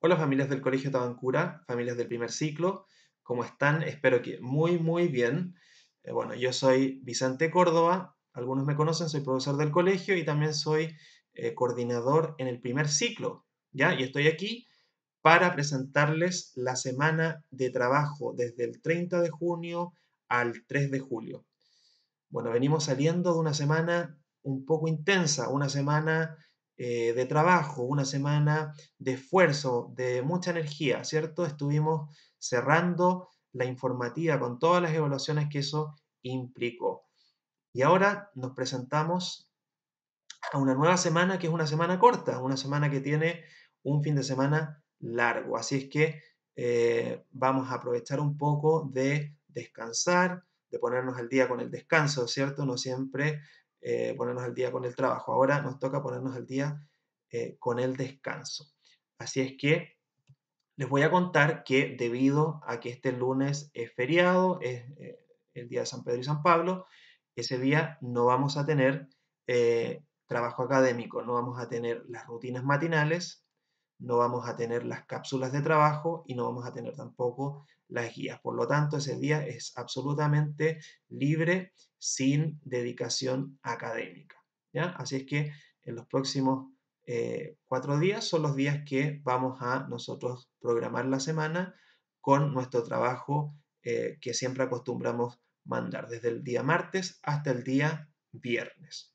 Hola familias del Colegio Tabancura, familias del primer ciclo, ¿cómo están? Espero que muy, muy bien. Eh, bueno, yo soy Vicente Córdoba, algunos me conocen, soy profesor del colegio y también soy eh, coordinador en el primer ciclo, ¿ya? Y estoy aquí para presentarles la semana de trabajo desde el 30 de junio al 3 de julio. Bueno, venimos saliendo de una semana un poco intensa, una semana eh, de trabajo, una semana de esfuerzo, de mucha energía, ¿cierto? Estuvimos cerrando la informativa con todas las evaluaciones que eso implicó. Y ahora nos presentamos a una nueva semana que es una semana corta, una semana que tiene un fin de semana largo. Así es que eh, vamos a aprovechar un poco de descansar, de ponernos al día con el descanso, ¿cierto? No siempre eh, ponernos al día con el trabajo. Ahora nos toca ponernos al día eh, con el descanso. Así es que les voy a contar que debido a que este lunes es feriado, es eh, el día de San Pedro y San Pablo, ese día no vamos a tener trabajo académico, no vamos a tener las rutinas matinales, no vamos a tener las cápsulas de trabajo y no vamos a tener tampoco las guías. Por lo tanto, ese día es absolutamente libre sin dedicación académica. ¿ya? Así es que en los próximos eh, cuatro días son los días que vamos a nosotros programar la semana con nuestro trabajo eh, que siempre acostumbramos mandar desde el día martes hasta el día viernes.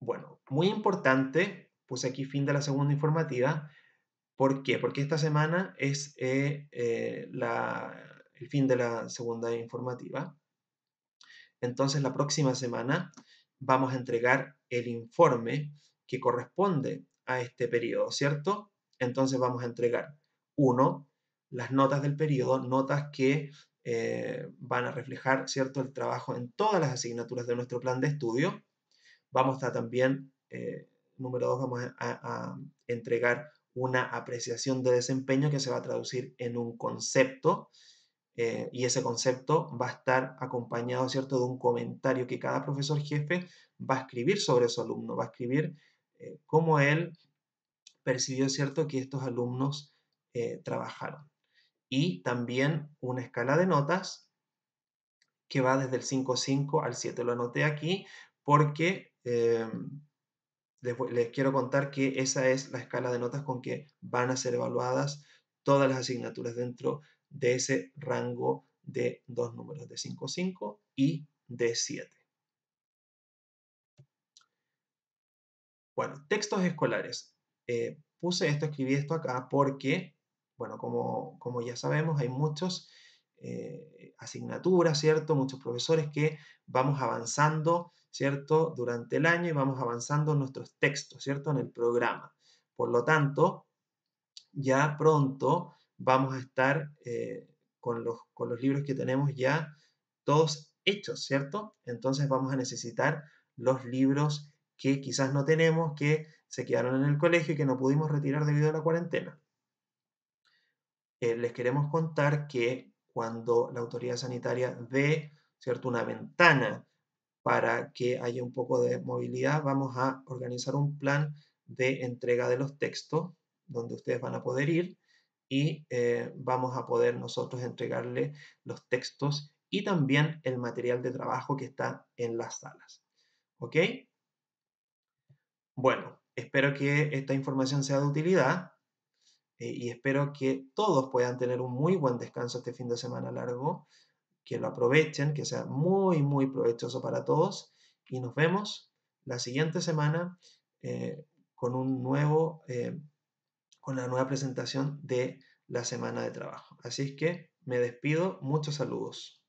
Bueno, muy importante puse aquí fin de la segunda informativa. ¿Por qué? Porque esta semana es eh, eh, el fin de la segunda informativa. Entonces la próxima semana vamos a entregar el informe que corresponde a este periodo, ¿cierto? Entonces vamos a entregar, uno, las notas del periodo, notas que eh, van a reflejar, ¿cierto?, el trabajo en todas las asignaturas de nuestro plan de estudio. Vamos a también número dos, vamos a, entregar una apreciación de desempeño que se va a traducir en un concepto eh, y ese concepto va a estar acompañado, ¿cierto?, de un comentario que cada profesor jefe va a escribir sobre su alumno, va a escribir eh, cómo él percibió, ¿cierto?, que estos alumnos eh, trabajaron. Y también una escala de notas que va desde el 5.5 al 7. Lo anoté aquí porque les, quiero contar que esa es la escala de notas con que van a ser evaluadas todas las asignaturas dentro de ese rango de dos números, de 5, 5 y de 7. Bueno, textos escolares. Eh, puse esto, escribí esto acá porque, bueno, como, como ya sabemos, hay muchos eh, asignaturas, ¿cierto? Muchos profesores que vamos avanzando, ¿cierto? Durante el año y vamos avanzando en nuestros textos, ¿cierto? En el programa. Por lo tanto, ya pronto vamos a estar eh, con, los, con los libros que tenemos ya todos hechos, ¿cierto? Entonces vamos a necesitar los libros que quizás no tenemos, que se quedaron en el colegio y que no pudimos retirar debido a la cuarentena. Eh, les queremos contar que cuando la autoridad sanitaria dé ¿cierto? una ventana para que haya un poco de movilidad, vamos a organizar un plan de entrega de los textos, donde ustedes van a poder ir y eh, vamos a poder nosotros entregarle los textos y también el material de trabajo que está en las salas. ¿Ok? Bueno, espero que esta información sea de utilidad. Eh, y espero que todos puedan tener un muy buen descanso este fin de semana largo, que lo aprovechen, que sea muy, muy provechoso para todos y nos vemos la siguiente semana eh, con un nuevo, eh, con la nueva presentación de la semana de trabajo. Así es que me despido, muchos saludos.